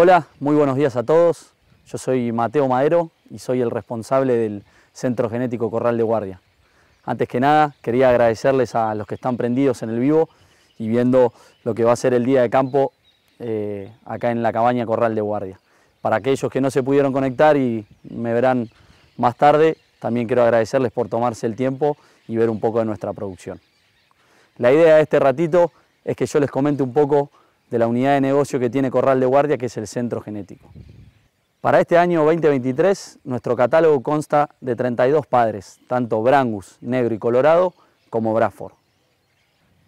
Hola, muy buenos días a todos. Yo soy Mateo Madero y soy el responsable del Centro Genético Corral de Guardia. Antes que nada, quería agradecerles a los que están prendidos en el vivo y viendo lo que va a ser el día de campo eh, acá en la cabaña Corral de Guardia. Para aquellos que no se pudieron conectar y me verán más tarde, también quiero agradecerles por tomarse el tiempo y ver un poco de nuestra producción. La idea de este ratito es que yo les comente un poco de la unidad de negocio que tiene Corral de Guardia, que es el centro genético. Para este año 2023, nuestro catálogo consta de 32 padres, tanto Brangus, Negro y Colorado, como Braford.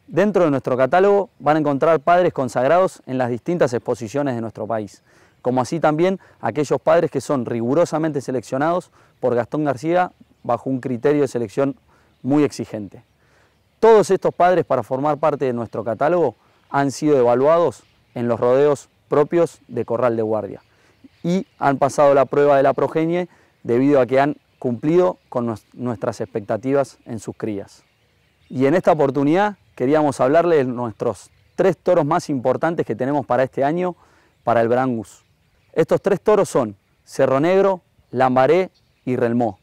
Dentro de nuestro catálogo van a encontrar padres consagrados en las distintas exposiciones de nuestro país, como así también aquellos padres que son rigurosamente seleccionados por Gastón García bajo un criterio de selección muy exigente. Todos estos padres para formar parte de nuestro catálogo han sido evaluados en los rodeos propios de corral de guardia y han pasado la prueba de la progenie debido a que han cumplido con nuestras expectativas en sus crías. Y en esta oportunidad queríamos hablarles de nuestros tres toros más importantes que tenemos para este año para el Brangus. Estos tres toros son Cerro Negro, Lambaré y Relmó.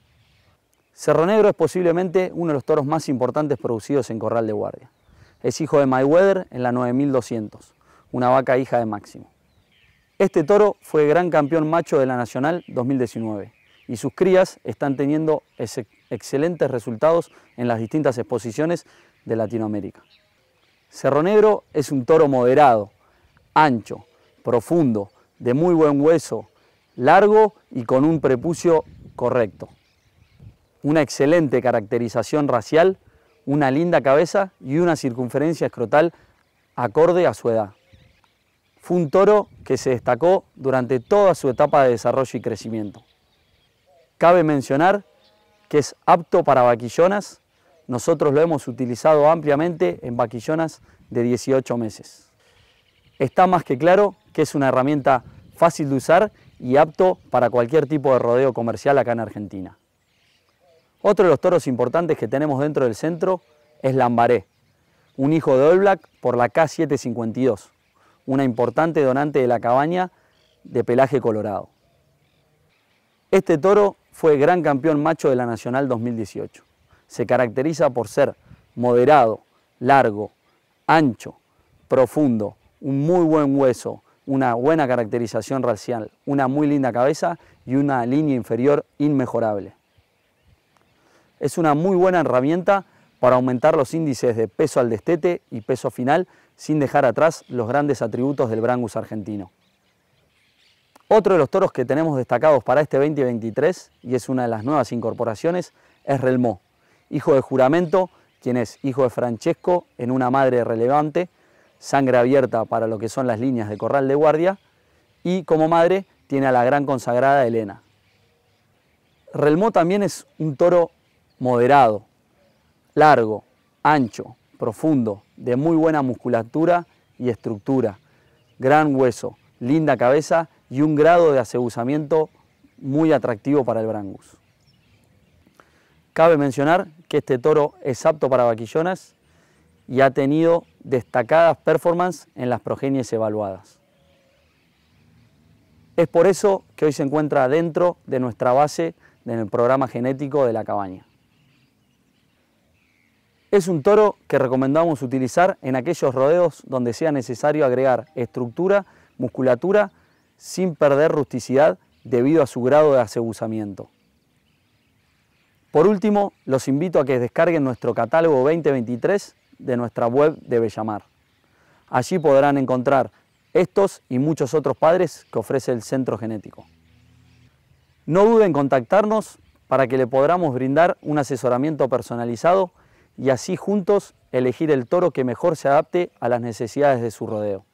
Cerro Negro es posiblemente uno de los toros más importantes producidos en Corral de Guardia es hijo de Mayweather en la 9200, una vaca hija de Máximo. Este toro fue gran campeón macho de la Nacional 2019 y sus crías están teniendo excelentes resultados en las distintas exposiciones de Latinoamérica. Cerro Negro es un toro moderado, ancho, profundo, de muy buen hueso, largo y con un prepucio correcto. Una excelente caracterización racial una linda cabeza y una circunferencia escrotal acorde a su edad. Fue un toro que se destacó durante toda su etapa de desarrollo y crecimiento. Cabe mencionar que es apto para vaquillonas, nosotros lo hemos utilizado ampliamente en vaquillonas de 18 meses. Está más que claro que es una herramienta fácil de usar y apto para cualquier tipo de rodeo comercial acá en Argentina. Otro de los toros importantes que tenemos dentro del centro es Lambaré, un hijo de All Black por la K752, una importante donante de la cabaña de pelaje colorado. Este toro fue gran campeón macho de la Nacional 2018. Se caracteriza por ser moderado, largo, ancho, profundo, un muy buen hueso, una buena caracterización racial, una muy linda cabeza y una línea inferior inmejorable es una muy buena herramienta para aumentar los índices de peso al destete y peso final sin dejar atrás los grandes atributos del Brangus argentino. Otro de los toros que tenemos destacados para este 2023, y es una de las nuevas incorporaciones, es Relmó, hijo de Juramento, quien es hijo de Francesco en una madre relevante, sangre abierta para lo que son las líneas de corral de guardia, y como madre tiene a la gran consagrada Elena. Relmó también es un toro moderado, largo, ancho, profundo, de muy buena musculatura y estructura, gran hueso, linda cabeza y un grado de aseguzamiento muy atractivo para el brangus. Cabe mencionar que este toro es apto para vaquillonas y ha tenido destacadas performances en las progenies evaluadas. Es por eso que hoy se encuentra dentro de nuestra base en el programa genético de la cabaña. Es un toro que recomendamos utilizar en aquellos rodeos donde sea necesario agregar estructura, musculatura, sin perder rusticidad debido a su grado de aseguzamiento. Por último, los invito a que descarguen nuestro catálogo 2023 de nuestra web de Bellamar. Allí podrán encontrar estos y muchos otros padres que ofrece el Centro Genético. No duden en contactarnos para que le podamos brindar un asesoramiento personalizado y así juntos elegir el toro que mejor se adapte a las necesidades de su rodeo.